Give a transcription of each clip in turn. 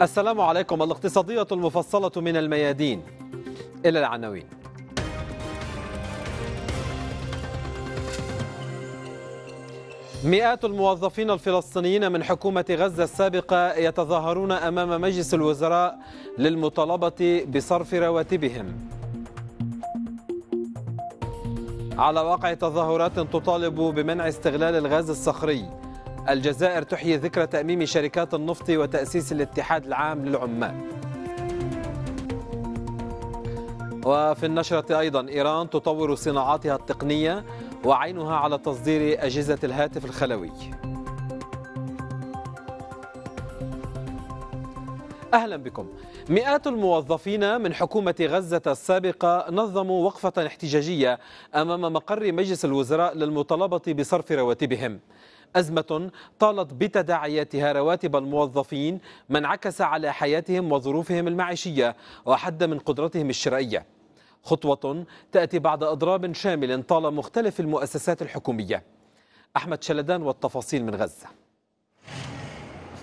السلام عليكم الاقتصادية المفصلة من الميادين إلى العناوين مئات الموظفين الفلسطينيين من حكومة غزة السابقة يتظاهرون أمام مجلس الوزراء للمطالبة بصرف رواتبهم على واقع تظاهرات تطالب بمنع استغلال الغاز الصخري الجزائر تحيي ذكرى تأميم شركات النفط وتأسيس الاتحاد العام للعمال وفي النشرة أيضا إيران تطور صناعاتها التقنية وعينها على تصدير أجهزة الهاتف الخلوي أهلا بكم مئات الموظفين من حكومة غزة السابقة نظموا وقفة احتجاجية أمام مقر مجلس الوزراء للمطالبة بصرف رواتبهم أزمة طالت بتداعياتها رواتب الموظفين ما انعكس على حياتهم وظروفهم المعيشية وحد من قدرتهم الشرائية خطوة تأتي بعد إضراب شامل طال مختلف المؤسسات الحكومية أحمد شلدان والتفاصيل من غزة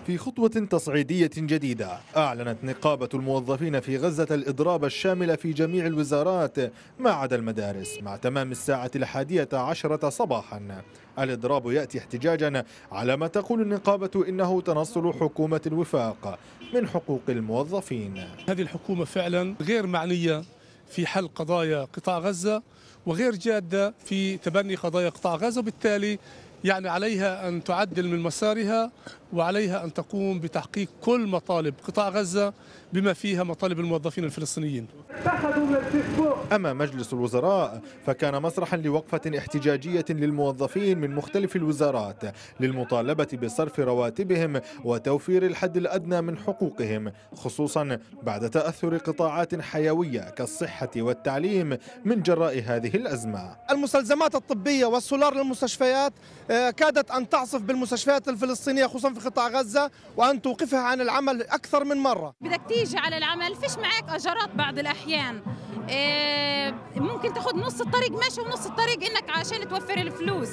في خطوة تصعيدية جديدة أعلنت نقابة الموظفين في غزة الإضراب الشامل في جميع الوزارات ما عدا المدارس مع تمام الساعة الحادية عشرة صباحا الإضراب يأتي احتجاجا على ما تقول النقابة إنه تنصل حكومة الوفاق من حقوق الموظفين هذه الحكومة فعلا غير معنية في حل قضايا قطاع غزة وغير جادة في تبني قضايا قطاع غزة وبالتالي يعني عليها أن تعدل من مسارها وعليها أن تقوم بتحقيق كل مطالب قطاع غزة بما فيها مطالب الموظفين الفلسطينيين أما مجلس الوزراء فكان مسرحا لوقفة احتجاجية للموظفين من مختلف الوزارات للمطالبة بصرف رواتبهم وتوفير الحد الأدنى من حقوقهم خصوصا بعد تأثر قطاعات حيوية كالصحة والتعليم من جراء هذه الأزمة المستلزمات الطبية والسولار للمستشفيات آه، كادت أن تعصف بالمستشفيات الفلسطينية خصوصا في قطاع غزة وأن توقفها عن العمل أكثر من مرة بدك تيجي على العمل فيش معك أجرات بعض الأحيان آه، ممكن تاخذ نص الطريق ماشي ونص الطريق انك عشان توفر الفلوس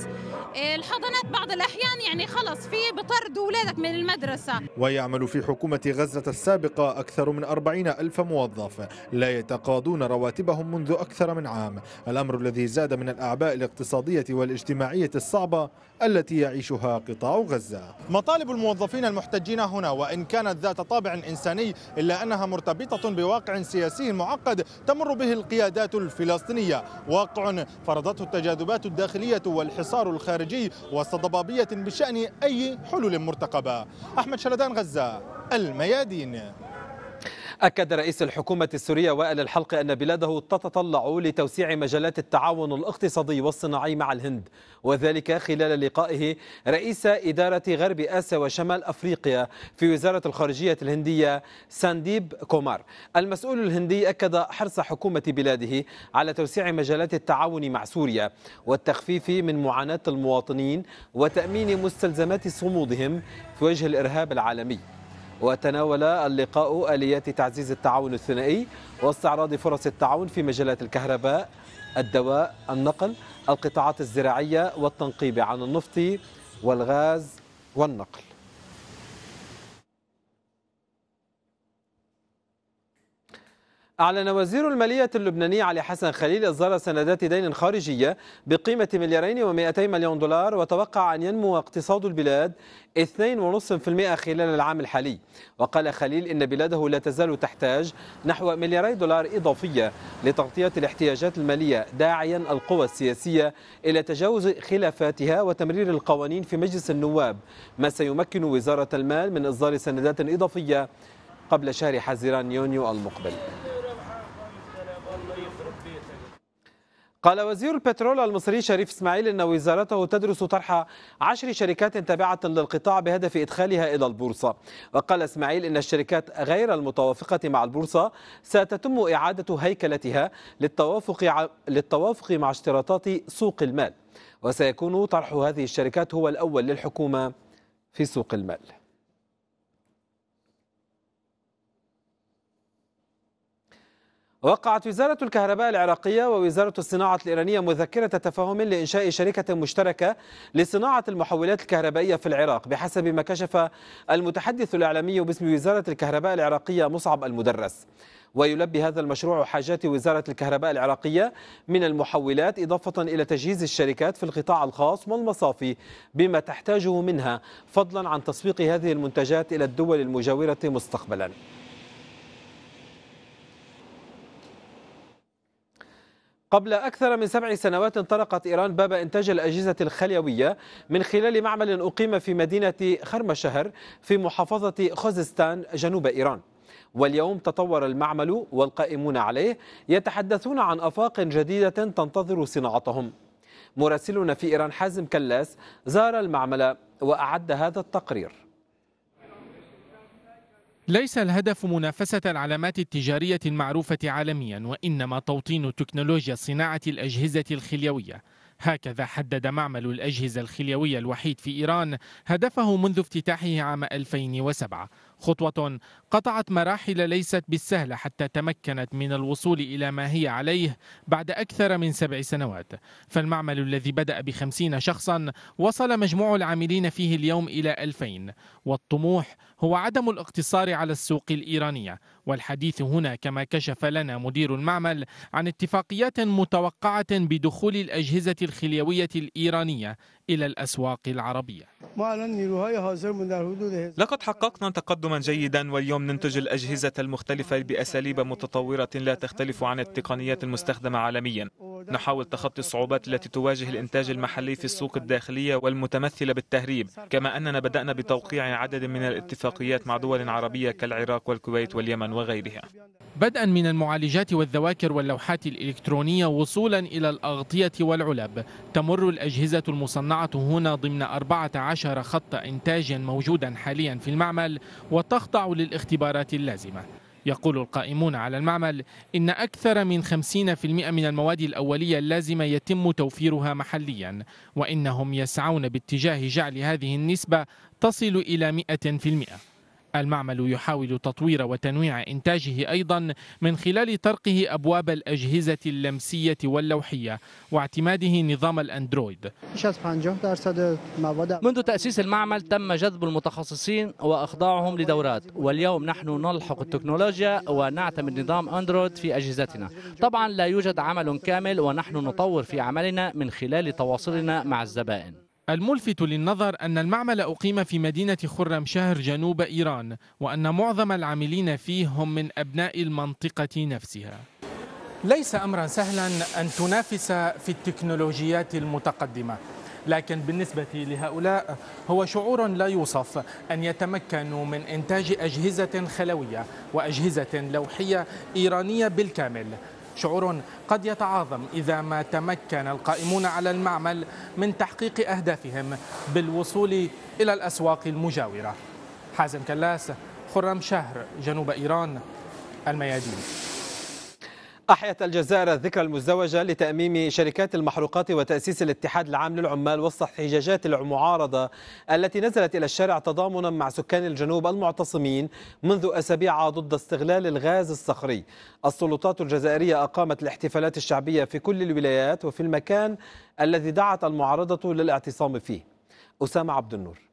آه، الحضانات بعض الاحيان يعني خلص في بطرد اولادك من المدرسه ويعمل في حكومه غزه السابقه اكثر من 40 الف موظف لا يتقاضون رواتبهم منذ اكثر من عام الامر الذي زاد من الاعباء الاقتصاديه والاجتماعيه الصعبه التي يعيشها قطاع غزه مطالب الموظفين المحتجين هنا وان كانت ذات طابع انساني الا انها مرتبطه بواقع سياسي معقد تمر به القيادات الفلسطينية واقع فرضته التجاذبات الداخلية والحصار الخارجي وسط ضبابية بشأن أي حلول مرتقبة أحمد شلدان غزة الميادين أكد رئيس الحكومة السورية وائل الحلق أن بلاده تتطلع لتوسيع مجالات التعاون الاقتصادي والصناعي مع الهند وذلك خلال لقائه رئيس إدارة غرب آسيا وشمال أفريقيا في وزارة الخارجية الهندية سانديب كومار المسؤول الهندي أكد حرص حكومة بلاده على توسيع مجالات التعاون مع سوريا والتخفيف من معاناة المواطنين وتأمين مستلزمات صمودهم في وجه الإرهاب العالمي وتناول اللقاء آليات تعزيز التعاون الثنائي واستعراض فرص التعاون في مجالات الكهرباء الدواء النقل القطاعات الزراعية والتنقيب عن النفط والغاز والنقل أعلن وزير المالية اللبناني علي حسن خليل إصدار سندات دين خارجية بقيمة مليارين و200 مليون دولار وتوقع أن ينمو اقتصاد البلاد 2.5% خلال العام الحالي وقال خليل إن بلاده لا تزال تحتاج نحو ملياري دولار إضافية لتغطية الاحتياجات المالية داعيا القوى السياسية إلى تجاوز خلافاتها وتمرير القوانين في مجلس النواب ما سيمكن وزارة المال من إصدار سندات إضافية قبل شهر حزيران يونيو المقبل قال وزير البترول المصري شريف اسماعيل ان وزارته تدرس طرح عشر شركات تابعه للقطاع بهدف ادخالها الى البورصه وقال اسماعيل ان الشركات غير المتوافقه مع البورصه ستتم اعاده هيكلتها للتوافق للتوافق مع اشتراطات سوق المال وسيكون طرح هذه الشركات هو الاول للحكومه في سوق المال وقعت وزارة الكهرباء العراقية ووزارة الصناعة الإيرانية مذكرة تفاهم لإنشاء شركة مشتركة لصناعة المحولات الكهربائية في العراق بحسب ما كشف المتحدث الإعلامي باسم وزارة الكهرباء العراقية مصعب المدرس ويلبي هذا المشروع حاجات وزارة الكهرباء العراقية من المحولات إضافة إلى تجهيز الشركات في القطاع الخاص والمصافي بما تحتاجه منها فضلا عن تسويق هذه المنتجات إلى الدول المجاورة مستقبلا قبل أكثر من سبع سنوات طرقت إيران باب إنتاج الأجهزة الخليوية من خلال معمل أقيم في مدينة خرمشهر في محافظة خوزستان جنوب إيران واليوم تطور المعمل والقائمون عليه يتحدثون عن آفاق جديدة تنتظر صناعتهم مراسلنا في إيران حازم كلاس زار المعمل وأعد هذا التقرير ليس الهدف منافسة العلامات التجارية المعروفة عالميا وإنما توطين تكنولوجيا صناعة الأجهزة الخليوية هكذا حدد معمل الأجهزة الخليوية الوحيد في إيران هدفه منذ افتتاحه عام 2007 خطوة قطعت مراحل ليست بالسهلة حتى تمكنت من الوصول إلى ما هي عليه بعد أكثر من سبع سنوات فالمعمل الذي بدأ بخمسين شخصا وصل مجموع العاملين فيه اليوم إلى ألفين والطموح هو عدم الاقتصار على السوق الإيرانية والحديث هنا كما كشف لنا مدير المعمل عن اتفاقيات متوقعة بدخول الأجهزة الخليوية الإيرانية إلى الأسواق العربية لقد حققنا تقدما جيدا واليوم ننتج الأجهزة المختلفة بأساليب متطورة لا تختلف عن التقنيات المستخدمة عالميا نحاول تخطي الصعوبات التي تواجه الإنتاج المحلي في السوق الداخلية والمتمثلة بالتهريب كما أننا بدأنا بتوقيع عدد من الاتفاقيات مع دول عربية كالعراق والكويت واليمن وغيرها بدءا من المعالجات والذواكر واللوحات الإلكترونية وصولا إلى الأغطية والعلب تمر الأجهزة المصنعة صنعته هنا ضمن 14 خط إنتاج موجودا حاليا في المعمل وتخضع للاختبارات اللازمة يقول القائمون على المعمل إن أكثر من 50% من المواد الأولية اللازمة يتم توفيرها محليا وإنهم يسعون باتجاه جعل هذه النسبة تصل إلى 100% المعمل يحاول تطوير وتنويع إنتاجه أيضا من خلال طرقه أبواب الأجهزة اللمسية واللوحية واعتماده نظام الأندرويد منذ تأسيس المعمل تم جذب المتخصصين وإخضاعهم لدورات واليوم نحن نلحق التكنولوجيا ونعتمد نظام أندرويد في أجهزتنا طبعا لا يوجد عمل كامل ونحن نطور في عملنا من خلال تواصلنا مع الزبائن الملفت للنظر أن المعمل أقيم في مدينة شهر جنوب إيران وأن معظم العاملين فيه هم من أبناء المنطقة نفسها ليس أمرا سهلا أن تنافس في التكنولوجيات المتقدمة لكن بالنسبة لهؤلاء هو شعور لا يوصف أن يتمكنوا من إنتاج أجهزة خلوية وأجهزة لوحية إيرانية بالكامل شعور قد يتعاظم إذا ما تمكن القائمون على المعمل من تحقيق أهدافهم بالوصول إلى الأسواق المجاورة حازم كلاس خرم شهر جنوب إيران الميادين أحيت الجزائر الذكرى المزدوجة لتأميم شركات المحروقات وتأسيس الاتحاد العام للعمال وسط احتجاجات المعارضة التي نزلت إلى الشارع تضامنا مع سكان الجنوب المعتصمين منذ أسابيع ضد استغلال الغاز الصخري السلطات الجزائرية أقامت الاحتفالات الشعبية في كل الولايات وفي المكان الذي دعت المعارضة للاعتصام فيه أسامة عبد النور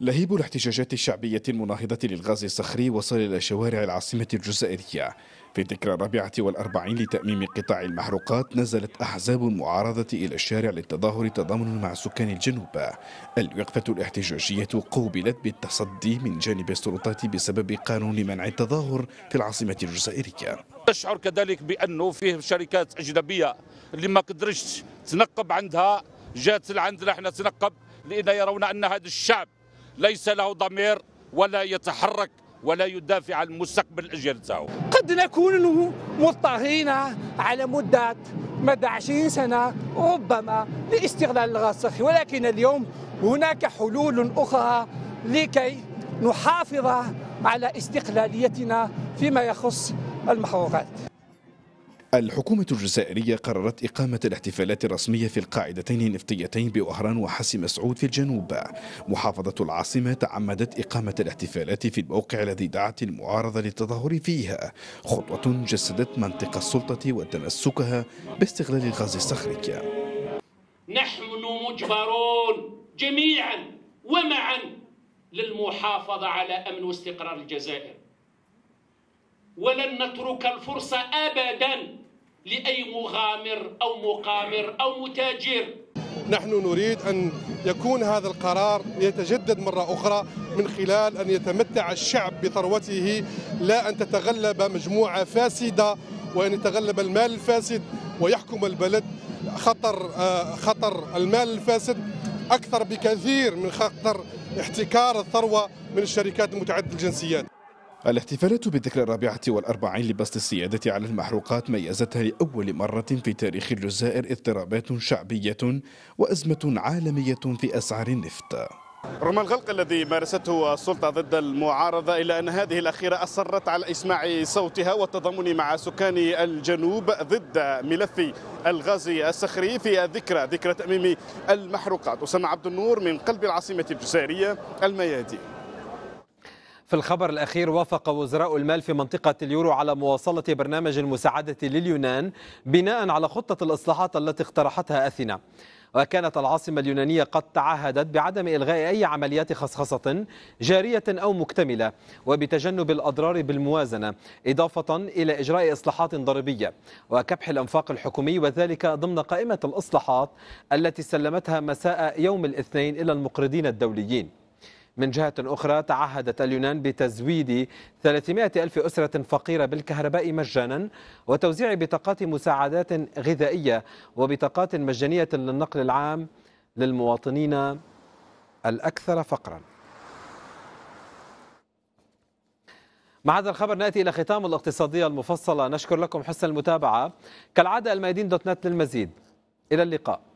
لهيب الاحتجاجات الشعبية المناهضة للغاز الصخري وصل إلى شوارع العاصمة الجزائرية في ذكرى الرابعة والأربعين لتأميم قطاع المحروقات نزلت أحزاب المعارضة إلى الشارع للتظاهر تضامن مع سكان الجنوب الوقفة الاحتجاجية قوبلت بالتصدي من جانب السلطات بسبب قانون منع التظاهر في العاصمة الجزائرية تشعر كذلك بأنه فيه شركات أجنبية اللي ما قدرتش تنقب عندها جات لعندنا احنا تنقب لأن يرون أن هذا الشعب ليس له ضمير ولا يتحرك ولا يدافع عن مستقبل الاجيال تاعو قد نكون مضطرين على مده مدى 20 سنه ربما لاستغلال الغاز الصخري ولكن اليوم هناك حلول اخرى لكي نحافظ على استقلاليتنا فيما يخص المحروقات الحكومة الجزائرية قررت إقامة الاحتفالات الرسمية في القاعدتين النفطيتين بوهران وحسي مسعود في الجنوب محافظة العاصمة تعمدت إقامة الاحتفالات في الموقع الذي دعت المعارضة للتظاهر فيها خطوة جسدت منطق السلطة وتمسكها باستغلال الغاز الصخري نحن مجبرون جميعا ومعا للمحافظة على أمن واستقرار الجزائر ولن نترك الفرصة أبدا لأي مغامر أو مقامر أو متاجر نحن نريد أن يكون هذا القرار يتجدد مرة أخرى من خلال أن يتمتع الشعب بثروته لا أن تتغلب مجموعة فاسدة وأن يتغلب المال الفاسد ويحكم البلد خطر آه، خطر المال الفاسد أكثر بكثير من خطر احتكار الثروة من الشركات المتعددة الجنسيات الاحتفالات بالذكرى الرابعة والأربعين لبسط السيادة على المحروقات ميزتها لأول مرة في تاريخ الجزائر اضطرابات شعبية وأزمة عالمية في أسعار النفط رغم الغلق الذي مارسته السلطة ضد المعارضة إلا أن هذه الأخيرة أصرت على إسماع صوتها والتضامن مع سكان الجنوب ضد ملف الغاز الصخري في ذكرى ذكرى تأميم المحروقات أسامة عبد النور من قلب العاصمة الجزائرية الميادين في الخبر الأخير وافق وزراء المال في منطقة اليورو على مواصلة برنامج المساعدة لليونان بناء على خطة الإصلاحات التي اقترحتها أثينا وكانت العاصمة اليونانية قد تعهدت بعدم إلغاء أي عمليات خصخصة جارية أو مكتملة وبتجنب الأضرار بالموازنة إضافة إلى إجراء إصلاحات ضريبية وكبح الأنفاق الحكومي وذلك ضمن قائمة الإصلاحات التي سلمتها مساء يوم الاثنين إلى المقرضين الدوليين من جهة أخرى تعهدت اليونان بتزويد 300 ألف أسرة فقيرة بالكهرباء مجانا وتوزيع بطاقات مساعدات غذائية وبطاقات مجانية للنقل العام للمواطنين الأكثر فقراً مع هذا الخبر ناتي الى ختام الاقتصاديه المفصله نشكر لكم حسن المتابعه كالعاده الميادين دوت نت للمزيد الى اللقاء